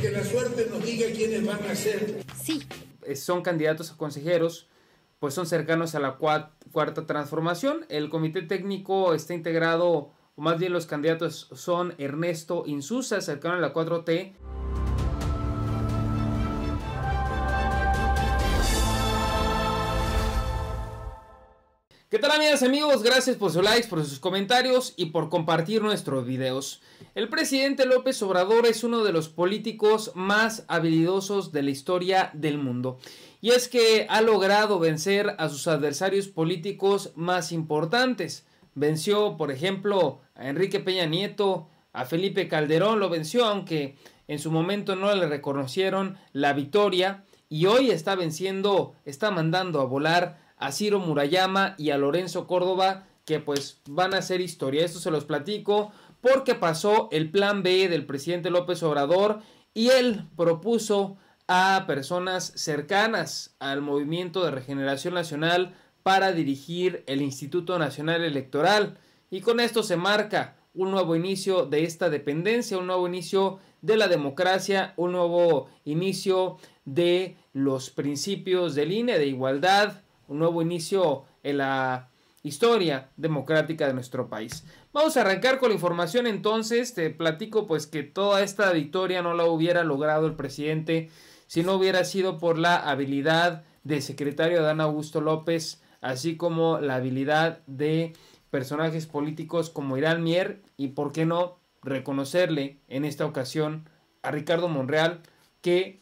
que la suerte nos diga quiénes van a ser. Sí. Eh, son candidatos a consejeros, pues son cercanos a la cuarta transformación. El comité técnico está integrado, o más bien los candidatos son Ernesto Insusa, cercano a la 4T. ¿Qué tal amigas amigos? Gracias por sus likes, por sus comentarios y por compartir nuestros videos. El presidente López Obrador es uno de los políticos más habilidosos de la historia del mundo. Y es que ha logrado vencer a sus adversarios políticos más importantes. Venció, por ejemplo, a Enrique Peña Nieto, a Felipe Calderón, lo venció aunque en su momento no le reconocieron la victoria. Y hoy está venciendo, está mandando a volar a Ciro Murayama y a Lorenzo Córdoba, que pues van a hacer historia. Esto se los platico porque pasó el plan B del presidente López Obrador y él propuso a personas cercanas al movimiento de regeneración nacional para dirigir el Instituto Nacional Electoral. Y con esto se marca un nuevo inicio de esta dependencia, un nuevo inicio de la democracia, un nuevo inicio de los principios del INE, de igualdad, un nuevo inicio en la historia democrática de nuestro país. Vamos a arrancar con la información entonces, te platico pues que toda esta victoria no la hubiera logrado el presidente si no hubiera sido por la habilidad del secretario Dan Augusto López, así como la habilidad de personajes políticos como Irán Mier y por qué no reconocerle en esta ocasión a Ricardo Monreal que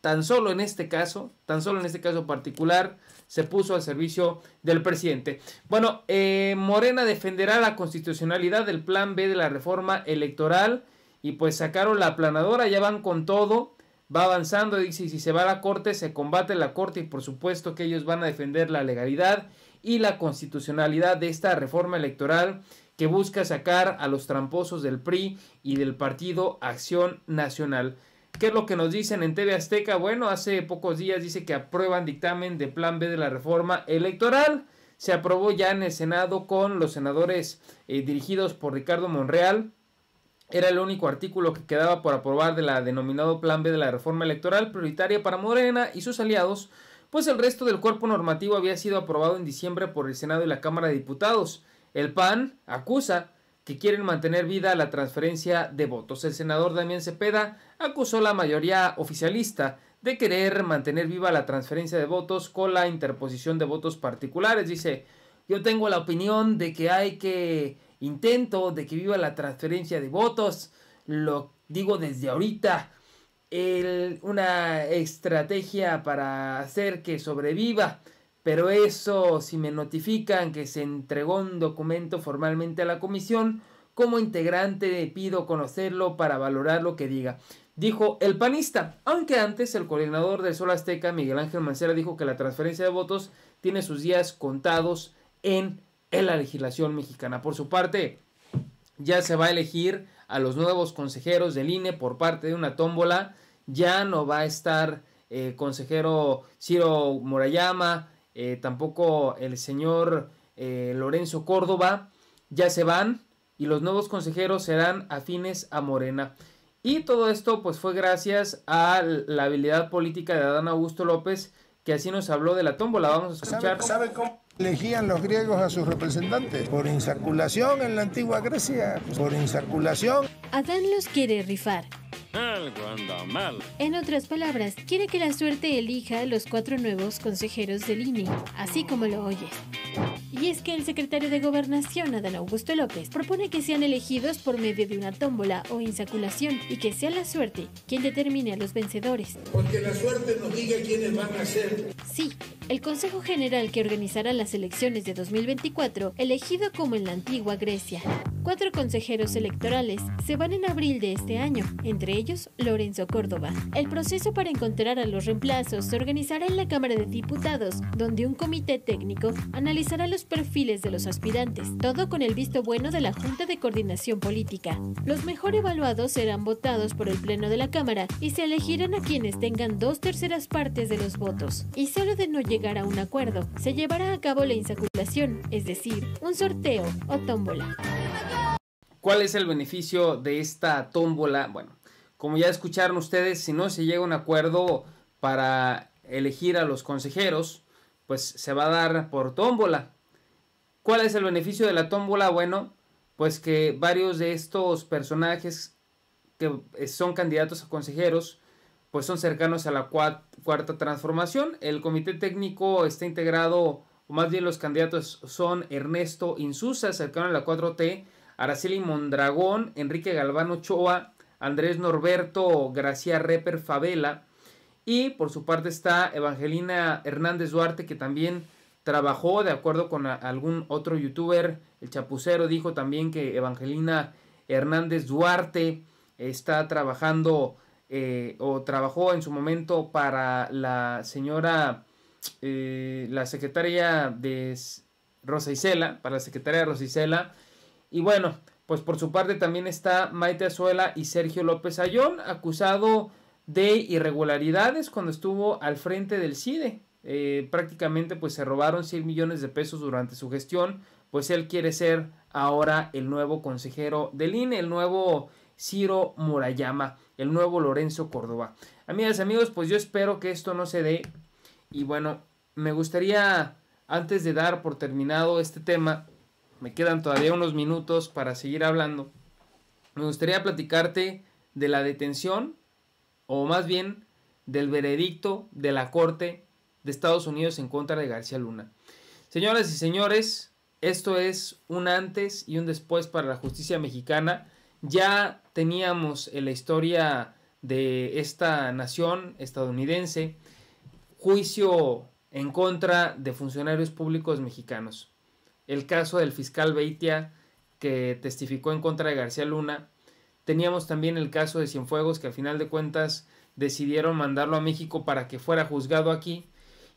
tan solo en este caso, tan solo en este caso particular, se puso al servicio del presidente. Bueno, eh, Morena defenderá la constitucionalidad del plan B de la reforma electoral y pues sacaron la aplanadora, ya van con todo, va avanzando, dice, y si se va a la corte, se combate la corte y por supuesto que ellos van a defender la legalidad y la constitucionalidad de esta reforma electoral que busca sacar a los tramposos del PRI y del Partido Acción Nacional. ¿Qué es lo que nos dicen en TV Azteca? Bueno, hace pocos días dice que aprueban dictamen de plan B de la reforma electoral. Se aprobó ya en el Senado con los senadores eh, dirigidos por Ricardo Monreal. Era el único artículo que quedaba por aprobar de la denominado plan B de la reforma electoral prioritaria para Morena y sus aliados, pues el resto del cuerpo normativo había sido aprobado en diciembre por el Senado y la Cámara de Diputados. El PAN acusa que quieren mantener vida la transferencia de votos. El senador Damián Cepeda acusó a la mayoría oficialista de querer mantener viva la transferencia de votos con la interposición de votos particulares. Dice, yo tengo la opinión de que hay que intento de que viva la transferencia de votos. Lo digo desde ahorita. una estrategia para hacer que sobreviva pero eso, si me notifican que se entregó un documento formalmente a la comisión, como integrante pido conocerlo para valorar lo que diga. Dijo el panista, aunque antes el coordinador de Sol Azteca, Miguel Ángel Mancera, dijo que la transferencia de votos tiene sus días contados en, la legislación mexicana. Por su parte, ya se va a elegir a los nuevos consejeros del INE por parte de una tómbola. Ya no va a estar eh, consejero Ciro Morayama eh, tampoco el señor eh, Lorenzo Córdoba, ya se van y los nuevos consejeros serán afines a Morena. Y todo esto pues fue gracias a la habilidad política de Adán Augusto López, que así nos habló de la tómbola. Vamos a escuchar. ¿Sabe, cómo elegían los griegos a sus representantes? Por insarculación en la antigua Grecia, por insarculación. Adán los quiere rifar mal. En otras palabras, quiere que la suerte elija a los cuatro nuevos consejeros del INE, así como lo oye. Y es que el secretario de Gobernación, Adán Augusto López, propone que sean elegidos por medio de una tómbola o insaculación y que sea la suerte quien determine a los vencedores. Porque la suerte nos diga quiénes van a ser. Sí, el Consejo General que organizará las elecciones de 2024, elegido como en la antigua Grecia. Cuatro consejeros electorales se van en abril de este año, entre ellos Lorenzo Córdoba. El proceso para encontrar a los reemplazos se organizará en la Cámara de Diputados, donde un comité técnico analizará los perfiles de los aspirantes, todo con el visto bueno de la Junta de Coordinación Política. Los mejor evaluados serán votados por el Pleno de la Cámara y se elegirán a quienes tengan dos terceras partes de los votos. Y solo de no llegar a un acuerdo, se llevará a cabo la insaculación, es decir, un sorteo o tómbola. ¿Cuál es el beneficio de esta tómbola? Bueno, como ya escucharon ustedes, si no se llega a un acuerdo para elegir a los consejeros, pues se va a dar por tómbola. ¿Cuál es el beneficio de la tómbola? Bueno, pues que varios de estos personajes que son candidatos a consejeros pues son cercanos a la cuarta transformación. El comité técnico está integrado, o más bien los candidatos son Ernesto Insusa, cercano a la 4T, Araceli Mondragón, Enrique Galván Ochoa, Andrés Norberto Gracia Reper Favela. Y por su parte está Evangelina Hernández Duarte, que también trabajó de acuerdo con algún otro youtuber. El chapucero dijo también que Evangelina Hernández Duarte está trabajando eh, o trabajó en su momento para la señora, eh, la secretaria de Rosa Isela, para la secretaria de Rosa Isela. Y bueno, pues por su parte también está Maite Azuela y Sergio López Ayón, acusado de irregularidades cuando estuvo al frente del CIDE. Eh, prácticamente pues se robaron 100 millones de pesos durante su gestión, pues él quiere ser ahora el nuevo consejero del INE, el nuevo Ciro Morayama, el nuevo Lorenzo Córdoba. Amigas, amigos, pues yo espero que esto no se dé. Y bueno, me gustaría, antes de dar por terminado este tema, me quedan todavía unos minutos para seguir hablando. Me gustaría platicarte de la detención, o más bien del veredicto de la Corte de Estados Unidos en contra de García Luna. Señoras y señores, esto es un antes y un después para la justicia mexicana. Ya teníamos en la historia de esta nación estadounidense juicio en contra de funcionarios públicos mexicanos. El caso del fiscal Beitia que testificó en contra de García Luna. Teníamos también el caso de Cienfuegos que al final de cuentas decidieron mandarlo a México para que fuera juzgado aquí.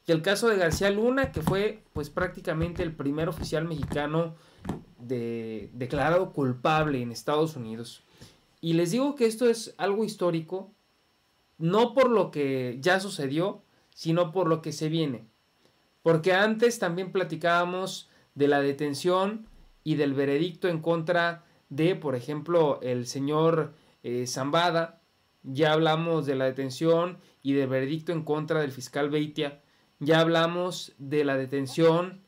Y el caso de García Luna que fue pues prácticamente el primer oficial mexicano declarado culpable en Estados Unidos. Y les digo que esto es algo histórico, no por lo que ya sucedió, sino por lo que se viene. Porque antes también platicábamos de la detención y del veredicto en contra de, por ejemplo, el señor eh, Zambada. Ya hablamos de la detención y del veredicto en contra del fiscal Beitia. Ya hablamos de la detención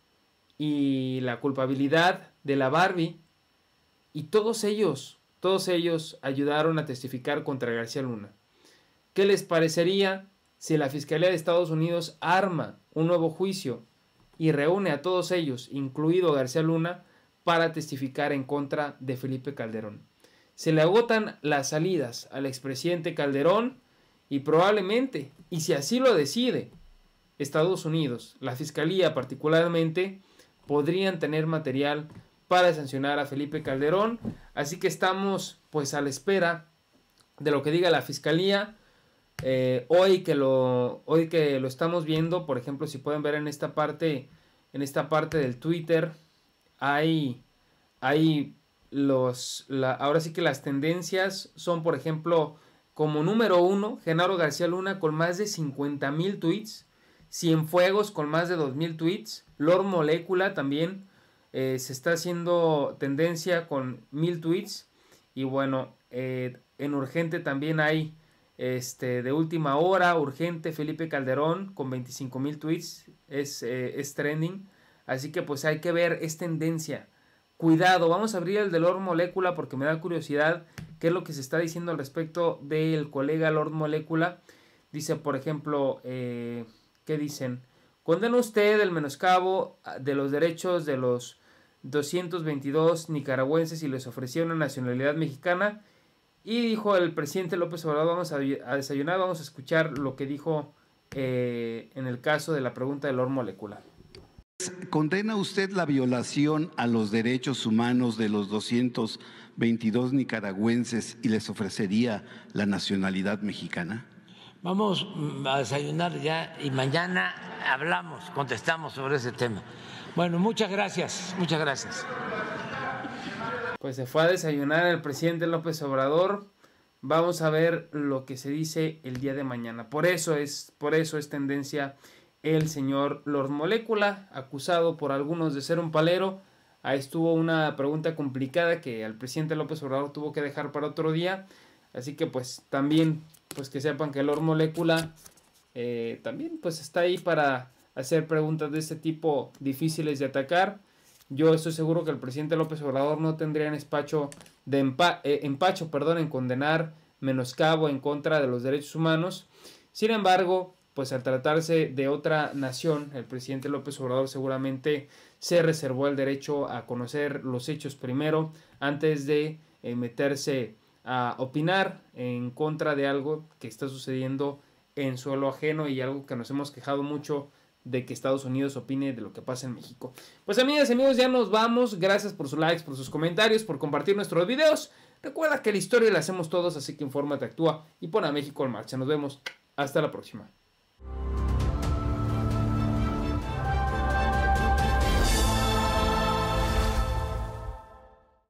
y la culpabilidad de la Barbie. Y todos ellos todos ellos ayudaron a testificar contra García Luna. ¿Qué les parecería si la Fiscalía de Estados Unidos arma un nuevo juicio y reúne a todos ellos, incluido García Luna, para testificar en contra de Felipe Calderón? Se le agotan las salidas al expresidente Calderón y probablemente, y si así lo decide, Estados Unidos, la Fiscalía particularmente, podrían tener material para sancionar a Felipe Calderón. Así que estamos pues a la espera de lo que diga la fiscalía. Eh, hoy, que lo, hoy que lo estamos viendo, por ejemplo, si pueden ver en esta parte, en esta parte del Twitter, hay, hay los, ahora sí que las tendencias son, por ejemplo, como número uno, Genaro García Luna con más de 50 mil tweets, Cienfuegos con más de 2 mil tweets, Lord Molécula también eh, se está haciendo tendencia con mil tweets y bueno, eh, en urgente también hay este, de última hora, urgente Felipe Calderón con 25 mil tweets, eh, es, trending, así que pues hay que ver, es tendencia. Cuidado, vamos a abrir el de Lord Molecula porque me da curiosidad qué es lo que se está diciendo al respecto del colega Lord Molécula. Dice, por ejemplo, ¿qué dicen? Condena usted el menoscabo ah, de los derechos de los 222 nicaragüenses y les ofreció una nacionalidad mexicana. Y dijo el presidente López Obrador, vamos a, desayunar, vamos a escuchar lo que dijo eh, en el caso de la pregunta del oro molecular. ¿Condena usted la violación a los derechos humanos de los 222 nicaragüenses y les ofrecería la nacionalidad mexicana? Vamos mm, a desayunar ya y mañana hablamos, contestamos sobre ese tema. Bueno, muchas gracias, muchas gracias. Pues se fue a desayunar el presidente López Obrador. Vamos a ver lo que se dice el día de mañana. Por eso es, por eso es tendencia el señor Lord Molécula, acusado por algunos de ser un palero. Ahí estuvo una pregunta complicada que al presidente López Obrador tuvo que dejar para otro día. Así que pues también, pues que sepan que Lord Molécula eh, también pues está ahí para hacer preguntas de este tipo difíciles de atacar. Yo estoy seguro que el presidente López Obrador no tendría en de eh, empacho perdón, en condenar menoscabo en contra de los derechos humanos. Sin embargo, pues al tratarse de otra nación, el presidente López Obrador seguramente se reservó el derecho a conocer los hechos primero antes de eh, meterse a opinar en contra de algo que está sucediendo en suelo ajeno y algo que nos hemos quejado mucho de que Estados Unidos opine de lo que pasa en México. Pues amigas y amigos, ya nos vamos. Gracias por sus likes, por sus comentarios, por compartir nuestros videos. Recuerda que la historia la hacemos todos, así que infórmate, actúa y pon a México en marcha. Nos vemos. Hasta la próxima.